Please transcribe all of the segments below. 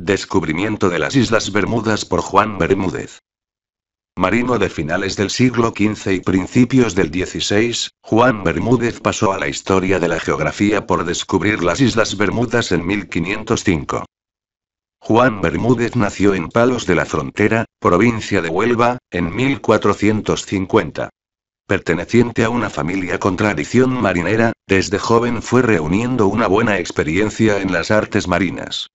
Descubrimiento de las Islas Bermudas por Juan Bermúdez. Marino de finales del siglo XV y principios del XVI, Juan Bermúdez pasó a la historia de la geografía por descubrir las Islas Bermudas en 1505. Juan Bermúdez nació en Palos de la Frontera, provincia de Huelva, en 1450. Perteneciente a una familia con tradición marinera, desde joven fue reuniendo una buena experiencia en las artes marinas.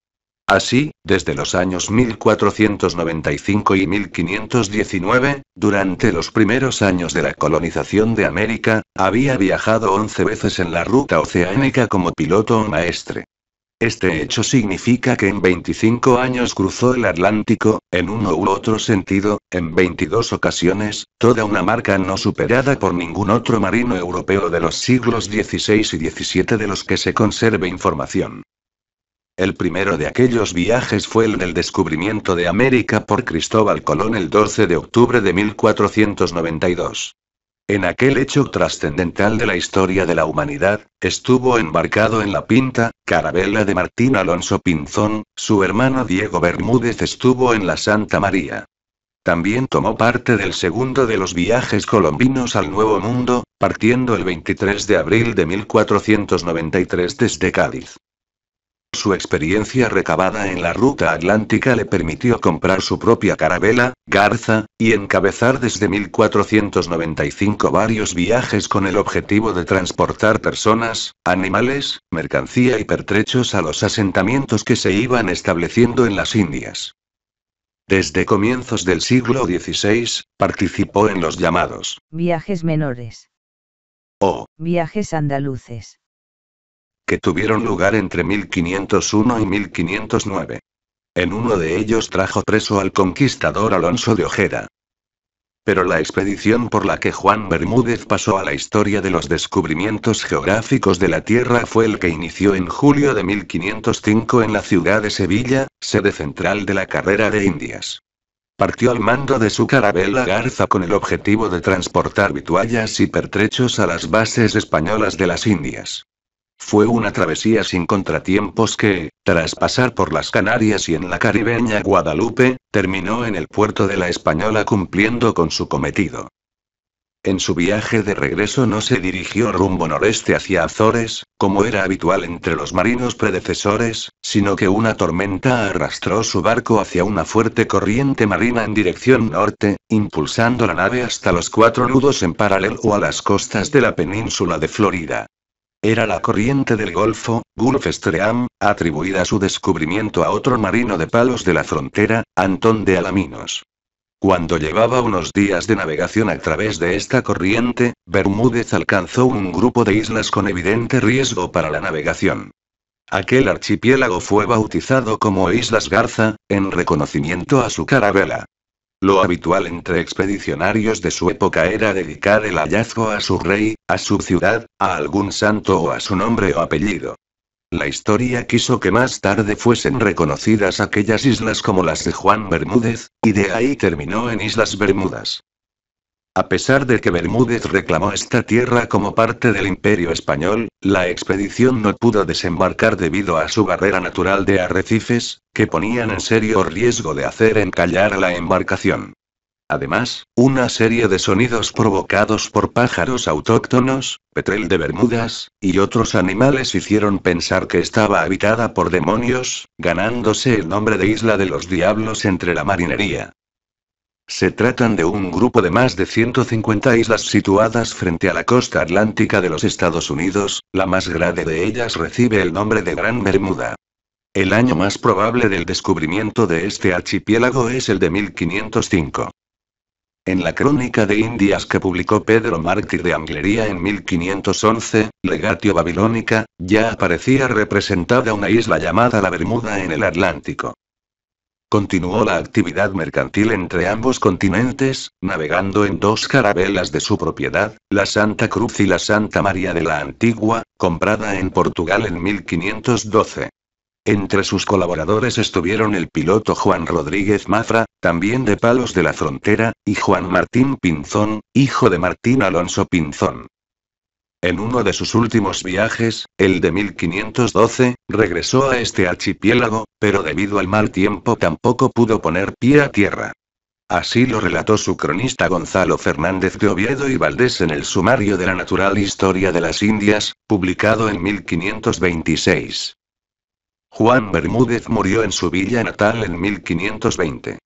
Así, desde los años 1495 y 1519, durante los primeros años de la colonización de América, había viajado 11 veces en la ruta oceánica como piloto o maestre. Este hecho significa que en 25 años cruzó el Atlántico, en uno u otro sentido, en 22 ocasiones, toda una marca no superada por ningún otro marino europeo de los siglos XVI y XVII de los que se conserve información. El primero de aquellos viajes fue el del descubrimiento de América por Cristóbal Colón el 12 de octubre de 1492. En aquel hecho trascendental de la historia de la humanidad, estuvo embarcado en la pinta, carabela de Martín Alonso Pinzón, su hermano Diego Bermúdez estuvo en la Santa María. También tomó parte del segundo de los viajes colombinos al Nuevo Mundo, partiendo el 23 de abril de 1493 desde Cádiz. Su experiencia recabada en la ruta atlántica le permitió comprar su propia carabela, Garza, y encabezar desde 1495 varios viajes con el objetivo de transportar personas, animales, mercancía y pertrechos a los asentamientos que se iban estableciendo en las Indias. Desde comienzos del siglo XVI, participó en los llamados viajes menores o viajes andaluces tuvieron lugar entre 1501 y 1509. En uno de ellos trajo preso al conquistador Alonso de Ojeda. Pero la expedición por la que Juan Bermúdez pasó a la historia de los descubrimientos geográficos de la Tierra fue el que inició en julio de 1505 en la ciudad de Sevilla, sede central de la carrera de Indias. Partió al mando de su carabela Garza con el objetivo de transportar vituallas y pertrechos a las bases españolas de las Indias. Fue una travesía sin contratiempos que, tras pasar por las Canarias y en la caribeña Guadalupe, terminó en el puerto de la Española cumpliendo con su cometido. En su viaje de regreso no se dirigió rumbo noreste hacia Azores, como era habitual entre los marinos predecesores, sino que una tormenta arrastró su barco hacia una fuerte corriente marina en dirección norte, impulsando la nave hasta los cuatro nudos en paralelo a las costas de la península de Florida. Era la corriente del Golfo, Gulf Stream, atribuida a su descubrimiento a otro marino de palos de la frontera, Antón de Alaminos. Cuando llevaba unos días de navegación a través de esta corriente, Bermúdez alcanzó un grupo de islas con evidente riesgo para la navegación. Aquel archipiélago fue bautizado como Islas Garza, en reconocimiento a su carabela. Lo habitual entre expedicionarios de su época era dedicar el hallazgo a su rey, a su ciudad, a algún santo o a su nombre o apellido. La historia quiso que más tarde fuesen reconocidas aquellas islas como las de Juan Bermúdez, y de ahí terminó en Islas Bermudas. A pesar de que Bermúdez reclamó esta tierra como parte del Imperio Español, la expedición no pudo desembarcar debido a su barrera natural de arrecifes, que ponían en serio riesgo de hacer encallar la embarcación. Además, una serie de sonidos provocados por pájaros autóctonos, petrel de Bermudas, y otros animales hicieron pensar que estaba habitada por demonios, ganándose el nombre de Isla de los Diablos entre la marinería. Se tratan de un grupo de más de 150 islas situadas frente a la costa atlántica de los Estados Unidos, la más grande de ellas recibe el nombre de Gran Bermuda. El año más probable del descubrimiento de este archipiélago es el de 1505. En la crónica de Indias que publicó Pedro Mártir de Anglería en 1511, Legatio Babilónica, ya aparecía representada una isla llamada la Bermuda en el Atlántico. Continuó la actividad mercantil entre ambos continentes, navegando en dos carabelas de su propiedad, la Santa Cruz y la Santa María de la Antigua, comprada en Portugal en 1512. Entre sus colaboradores estuvieron el piloto Juan Rodríguez Mafra, también de Palos de la Frontera, y Juan Martín Pinzón, hijo de Martín Alonso Pinzón. En uno de sus últimos viajes, el de 1512, regresó a este archipiélago, pero debido al mal tiempo tampoco pudo poner pie a tierra. Así lo relató su cronista Gonzalo Fernández de Oviedo y Valdés en el Sumario de la Natural Historia de las Indias, publicado en 1526. Juan Bermúdez murió en su villa natal en 1520.